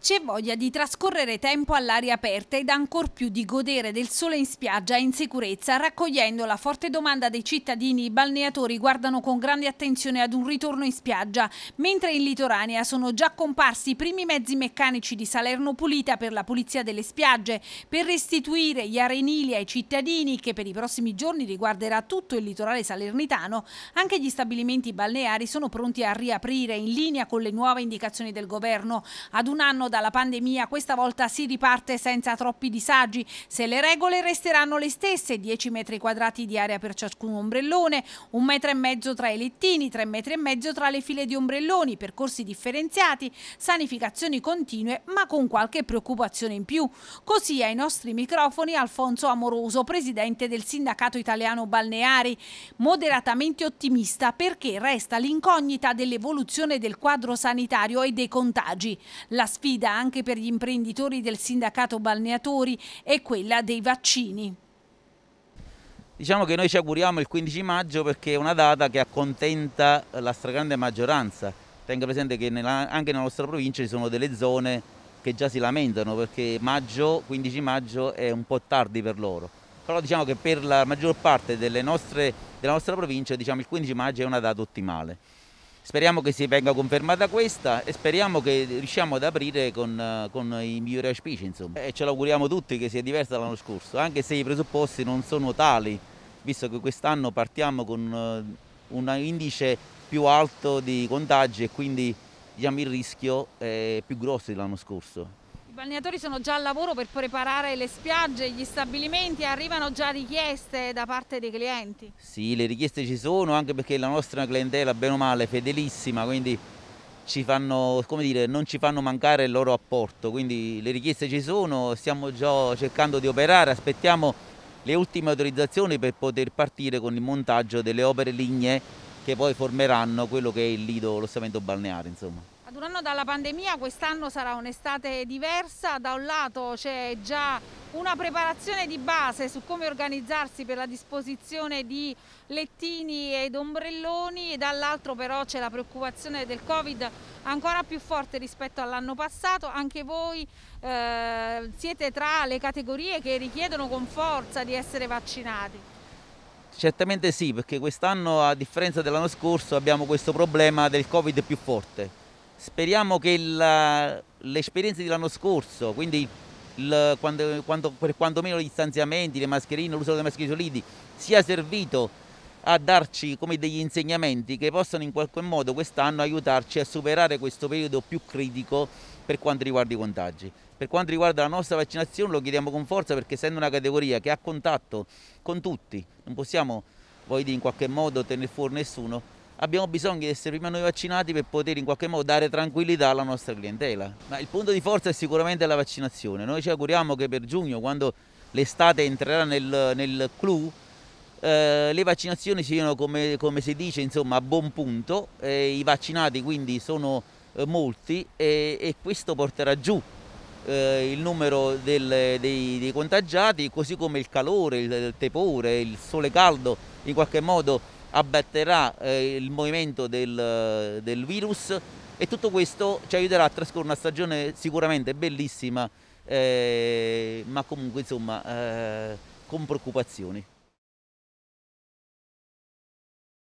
C'è voglia di trascorrere tempo all'aria aperta ed ancor più di godere del sole in spiaggia in sicurezza, raccogliendo la forte domanda dei cittadini, i balneatori guardano con grande attenzione ad un ritorno in spiaggia, mentre in Litoranea sono già comparsi i primi mezzi meccanici di Salerno Pulita per la pulizia delle spiagge, per restituire gli arenili ai cittadini che per i prossimi giorni riguarderà tutto il litorale salernitano, anche gli stabilimenti balneari sono pronti a riaprire in linea con le nuove indicazioni del governo. Ad un anno dalla pandemia, questa volta si riparte senza troppi disagi. Se le regole resteranno le stesse, 10 metri quadrati di area per ciascun ombrellone, un metro e mezzo tra i lettini, tre metri e mezzo tra le file di ombrelloni, percorsi differenziati, sanificazioni continue, ma con qualche preoccupazione in più. Così ai nostri microfoni Alfonso Amoroso, presidente del Sindacato Italiano Balneari, moderatamente ottimista perché resta l'incognita dell'evoluzione del quadro sanitario e dei contagi. La sfida sfida anche per gli imprenditori del sindacato balneatori è quella dei vaccini. Diciamo che noi ci auguriamo il 15 maggio perché è una data che accontenta la stragrande maggioranza. Tenga presente che nella, anche nella nostra provincia ci sono delle zone che già si lamentano perché maggio, 15 maggio è un po' tardi per loro. Però diciamo che per la maggior parte nostre, della nostra provincia diciamo, il 15 maggio è una data ottimale. Speriamo che si venga confermata questa e speriamo che riusciamo ad aprire con, eh, con i migliori auspici. Insomma. E ce l'auguriamo tutti che sia diversa dall'anno scorso, anche se i presupposti non sono tali, visto che quest'anno partiamo con eh, un indice più alto di contagi e quindi diciamo, il rischio eh, è più grosso dell'anno scorso balneatori sono già al lavoro per preparare le spiagge, gli stabilimenti, arrivano già richieste da parte dei clienti? Sì, le richieste ci sono anche perché la nostra clientela, bene o male, è fedelissima, quindi ci fanno, dire, non ci fanno mancare il loro apporto, quindi le richieste ci sono, stiamo già cercando di operare, aspettiamo le ultime autorizzazioni per poter partire con il montaggio delle opere lignee che poi formeranno quello che è il lido, lo stamento balneare. Insomma un anno dalla pandemia, quest'anno sarà un'estate diversa. Da un lato c'è già una preparazione di base su come organizzarsi per la disposizione di lettini ed ombrelloni e dall'altro però c'è la preoccupazione del Covid ancora più forte rispetto all'anno passato. Anche voi eh, siete tra le categorie che richiedono con forza di essere vaccinati. Certamente sì, perché quest'anno a differenza dell'anno scorso abbiamo questo problema del Covid più forte Speriamo che l'esperienza eh, dell'anno scorso, quindi il, quando, quando, per quantomeno gli stanziamenti, le mascherine, l'uso delle mascherine solidi, sia servito a darci come degli insegnamenti che possano in qualche modo quest'anno aiutarci a superare questo periodo più critico per quanto riguarda i contagi. Per quanto riguarda la nostra vaccinazione lo chiediamo con forza perché essendo una categoria che ha contatto con tutti, non possiamo, voi dire, in qualche modo tenere fuori nessuno, abbiamo bisogno che serviamo noi vaccinati per poter in qualche modo dare tranquillità alla nostra clientela. Ma il punto di forza è sicuramente la vaccinazione. Noi ci auguriamo che per giugno, quando l'estate entrerà nel, nel clou, eh, le vaccinazioni siano come, come, si dice insomma a buon punto, eh, i vaccinati quindi sono eh, molti e, e, questo porterà giù eh, il numero del, dei, dei contagiati, così come il calore, il, il tepore, il sole caldo in qualche modo abbatterà eh, il movimento del, del, virus e tutto questo ci aiuterà a trascorrere una stagione sicuramente bellissima, eh, ma comunque insomma eh, con preoccupazioni.